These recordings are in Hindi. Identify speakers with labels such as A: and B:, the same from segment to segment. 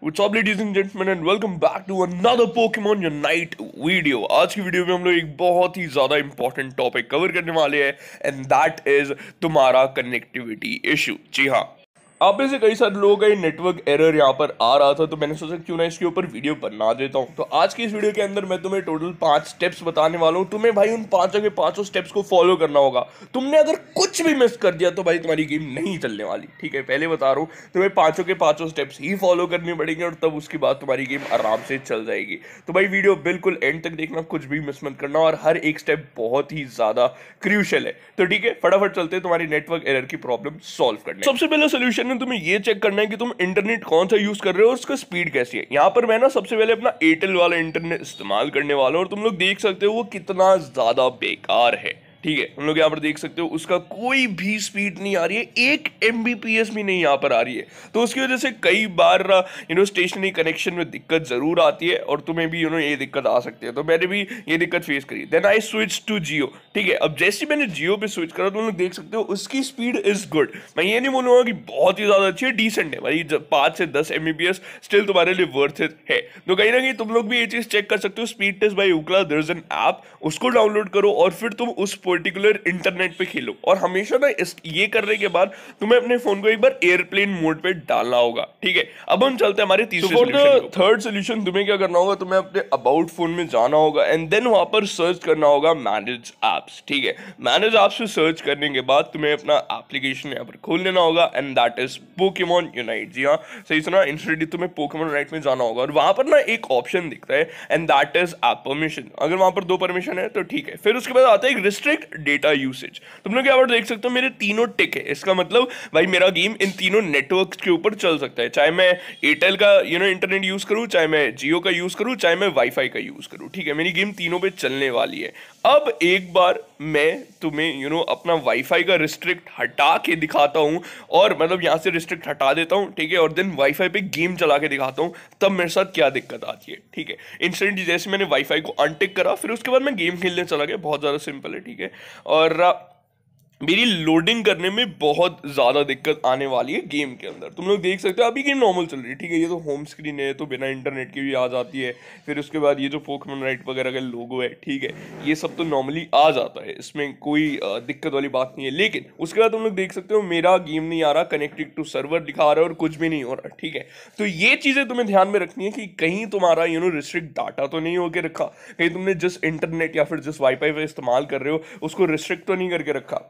A: What's up ladies and gentlemen and welcome back to another Pokemon Unite video. आज की वीडियो में हम लोग एक बहुत ही ज़्यादा इंपॉर्टेंट टॉपिक कवर करने वाले हैं एंड दैट इज़ तुम्हारा कनेक्टिविटी इशू जी हाँ आप में से कई सारे लोगों का ये नेटवर्क एरर यहाँ पर आ रहा था तो मैंने सोचा क्यों ना इसके ऊपर वीडियो बना देता हूँ तो आज की इस वीडियो के अंदर मैं तुम्हें टोटल पांच स्टेप्स बताने वाला हूँ तुम्हें भाई उन पांचों के पांचों स्टेप्स को फॉलो करना होगा तुमने अगर कुछ भी मिस कर दिया तो भाई तुम्हारी गेम नहीं चलने वाली ठीक है पहले बता रहा हूँ तुम्हें पांचों के पांचों स्टेप्स ही फॉलो करने पड़ेंगे और तब उसके बाद तुम्हारी गेम आराम से चल जाएगी तो भाई वीडियो बिल्कुल एंड तक देखना कुछ भी मिस मत करना और हर एक स्टेप बहुत ही ज़्यादा क्रूशल है तो ठीक है फटाफट चलते तुम्हारी नेटवर्क एरर की प्रॉब्लम सॉल्व करना सबसे पहले सोल्यूशन में तुम्हें ये चेक करना है कि तुम इंटरनेट कौन सा यूज कर रहे हो और उसका स्पीड कैसी है यहाँ पर मैं ना सबसे पहले अपना एयरटेल वाला इंटरनेट इस्तेमाल करने वाला हूँ और तुम लोग देख सकते हो वो कितना ज्यादा बेकार है ठीक है हम लोग यहाँ पर देख सकते हो उसका कोई भी स्पीड नहीं आ रही है एक एम भी नहीं यहाँ पर आ रही है तो उसकी वजह से कई बार यू नो स्टेशनरी कनेक्शन में दिक्कत ज़रूर आती है और तुम्हें भी यू नो ये दिक्कत आ सकती है तो मैंने भी ये दिक्कत फेस करी then I switch to Jio ठीक है अब जैसे मैंने जियो पर स्विच करा तो लोग देख सकते हो उसकी स्पीड इज़ गुड मैं ये नहीं बोलूँगा कि बहुत ही ज़्यादा अच्छी है डिसेंट है भाई पाँच से दस एम स्टिल तुम्हारे लिए वर्थ है तो कहीं ना कहीं तुम लोग भी ये चीज़ चेक कर सकते हो स्पीड टेस्ट बाई उकला दर्ज एन ऐप उसको डाउनलोड करो और फिर तुम उस पर्टिकुलर इंटरनेट पे खेलो और हमेशा ना इस ये करने के बाद तुम्हें अपने फोन को एक बार एयरप्लेन मोड पे डालना होगा ठीक है अब हम चलते हैं हमारे तीसरे तो को थर्ड सोल्यूशन तुम्हें क्या करना होगा तुम्हें अपने अबाउट फोन में जाना होगा एंड देन वहां पर सर्च करना होगा मैनेज एप्स ठीक है मैनेज ऐप्स पे सर्च करने के बाद तुम्हें अपना एप्लीकेशन यहाँ पर खोल लेना होगा and that is Pokemon Unite जी हाँ सही सुना इंस्टेंटली तुम्हें पोकेमोन यूनाइट में जाना होगा और वहां पर ना एक ऑप्शन दिखता है and that is app permission अगर वहां पर दो परमिशन है तो ठीक है फिर उसके बाद आता है एक रिस्ट्रिक्ट एट डेटा यूसेज तुम लोग यहाँ पर देख सकते हो मेरे तीनों टिक है इसका मतलब भाई मेरा गेम इन तीनों नेटवर्क के ऊपर चल सकता है चाहे मैं एयरटेल का यू नो इंटरनेट यूज़ करूँ चाहे मैं जियो का यूज़ करूँ चाहे मैं वाईफाई का यूज़ करूँ ठीक है मेरी गेम तीनों पर चलने वाली है अब एक बार मैं तुम्हें यू you नो know, अपना वाईफाई का रिस्ट्रिक्ट हटा के दिखाता हूँ और मतलब यहाँ से रिस्ट्रिक्ट हटा देता हूँ ठीक है और देन वाईफाई पे गेम चला के दिखाता हूँ तब मेरे साथ क्या दिक्कत आती है ठीक है इंस्टेंट जैसे मैंने वाईफाई को अनटिक करा फिर उसके बाद मैं गेम खेलने चला गया बहुत ज़्यादा सिंपल है ठीक है और मेरी लोडिंग करने में बहुत ज़्यादा दिक्कत आने वाली है गेम के अंदर तुम लोग देख सकते हो अभी गेम नॉर्मल चल रही है ठीक है ये तो होम स्क्रीन है तो बिना इंटरनेट के भी आ जाती है फिर उसके बाद ये जो पोकमन राइट वगैरह का लोगो है ठीक है ये सब तो नॉर्मली आ जाता है इसमें कोई दिक्कत वाली बात नहीं है लेकिन उसके बाद तुम लोग देख सकते हो मेरा गेम नहीं आ रहा कनेक्टेड टू सर्वर दिखा रहा है और कुछ भी नहीं हो रहा ठीक है तो ये चीज़ें तुम्हें ध्यान में रखनी है कि कहीं तुम्हारा यू नो रिस्ट्रिक्ट डाटा तो नहीं होकर रखा कहीं तुमने जिस इंटरनेट या फिर जिस वाईफाई पर इस्तेमाल कर रहे हो उसको रिस्ट्रिक्ट तो नहीं करके रखा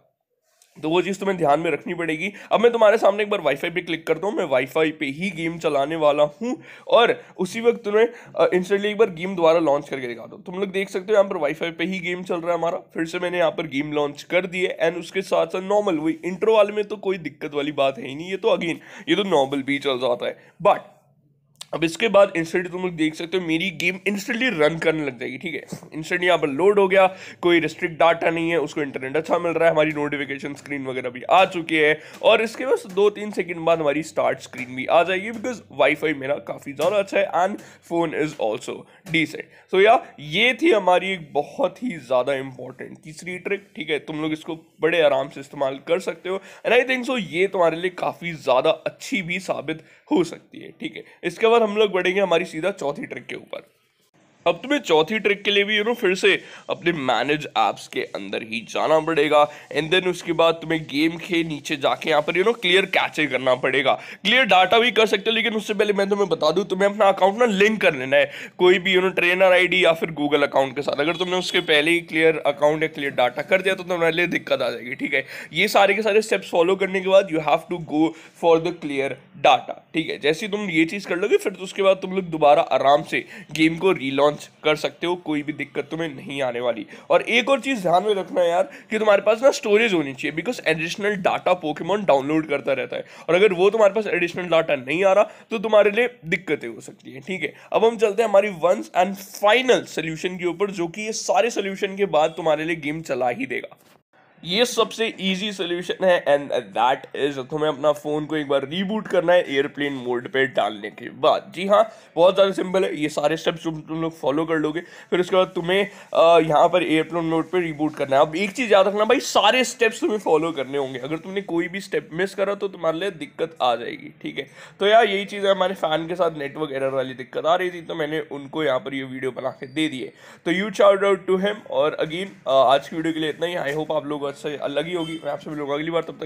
A: तो वो चीज़ तुम्हें ध्यान में रखनी पड़ेगी अब मैं तुम्हारे सामने एक बार वाईफाई पे क्लिक करता हूँ मैं वाईफाई पे ही गेम चलाने वाला हूँ और उसी वक्त तुम्हें इंस्टेंटली एक बार गेम दोबारा लॉन्च करके दिखा दो तुम लोग देख सकते हो यहाँ पर वाईफाई पे ही गेम चल रहा है हमारा फिर से मैंने यहाँ पर गेम लॉन्च कर दिए एंड उसके साथ साथ नॉर्मल वही इंट्रो वाले में तो कोई दिक्कत वाली बात है ही नहीं ये तो अगेन ये तो नॉर्मल भी चल जाता है बट अब इसके बाद इंस्टेंटली तुम लोग देख सकते हो मेरी गेम इंस्टेंटली रन करने लग जाएगी ठीक है इंस्टेंटली यहाँ पर लोड हो गया कोई रिस्ट्रिक्ट डाटा नहीं है उसको इंटरनेट अच्छा मिल रहा है हमारी नोटिफिकेशन स्क्रीन वगैरह भी आ चुकी है और इसके बस दो तीन सेकंड बाद हमारी स्टार्ट स्क्रीन भी आ जाएगी बिकॉज वाईफाई मेरा काफ़ी ज़्यादा अच्छा है and phone is also decent so या ये थी हमारी एक बहुत ही ज़्यादा इंपॉर्टेंट तीसरी ट्रिक ठीक है तुम लोग इसको बड़े आराम से इस्तेमाल कर सकते हो एंड आई थिंक सो ये तुम्हारे लिए काफ़ी ज़्यादा अच्छी भी साबित हो सकती है ठीक है इसके बाद और हम लोग बढ़ेंगे हमारी सीधा चौथी ट्रिक के ऊपर अब तुम्हें चौथी ट्रिक के लिए भी यू नो फिर से अपने मैनेज ऐप्स के अंदर ही जाना पड़ेगा एंड देन उसके बाद तुम्हें गेम के नीचे जाके यहाँ पर यू नो क्लियर कैचे करना पड़ेगा क्लियर डाटा भी कर सकते हो लेकिन उससे पहले मैं तुम्हें बता दूँ तुम्हें अपना अकाउंट ना लिंक कर लेना है कोई भी यू नो ट्रेनर आई या फिर गूगल अकाउंट के साथ अगर तुमने उसके पहले ही क्लियर अकाउंट या क्लियर डाटा कर दिया तो तुम्हारे लिए दिक्कत आ जाएगी ठीक है ये सारे के सारे स्टेप्स फॉलो करने के बाद you have to go for the clear data ठीक है जैसे तुम ये चीज़ कर लोगे फिर तो उसके बाद तुम लोग दोबारा आराम से गेम को रीलॉन्च लॉन्च कर सकते हो कोई भी दिक्कत तुम्हें नहीं आने वाली और एक और चीज़ ध्यान में रखना यार कि तुम्हारे पास ना स्टोरेज होनी चाहिए because additional data Pokemon download करता रहता है और अगर वो तुम्हारे पास एडिशनल डाटा नहीं आ रहा तो तुम्हारे लिए दिक्कतें हो सकती हैं ठीक है अब हम चलते हैं हमारी वंस एंड फाइनल सोल्यूशन के ऊपर जो कि ये सारे सोल्यूशन के बाद तुम्हारे लिए गेम चला ही देगा ये सबसे इजी सोल्यूशन है एंड दैट इज तुम्हें अपना फ़ोन को एक बार रीबूट करना है एयरप्लेन मोड पे डालने के बाद जी हाँ बहुत ज़्यादा सिंपल है ये सारे स्टेप्स तुम तुम लोग फॉलो कर लोगे फिर उसके बाद तुम्हें यहाँ पर एयरप्लेन मोड पे रीबूट करना है अब एक चीज़ याद रखना भाई सारे स्टेप्स तुम्हें फॉलो करने होंगे अगर तुमने कोई भी स्टेप मिस करा तो तुम्हारे लिए दिक्कत आ जाएगी ठीक है तो यार यही चीज़ है हमारे फ़ैन के साथ नेटवर्क एरर वाली दिक्कत आ रही थी तो मैंने उनको यहाँ पर ये वीडियो बना के दे दिए तो you shout out to him और अगेन आज की वीडियो के लिए इतना ही आई होप आप लोग बहुत सही अलग ही होगी मैं आपसे मिलूंगा अगली बार तब तक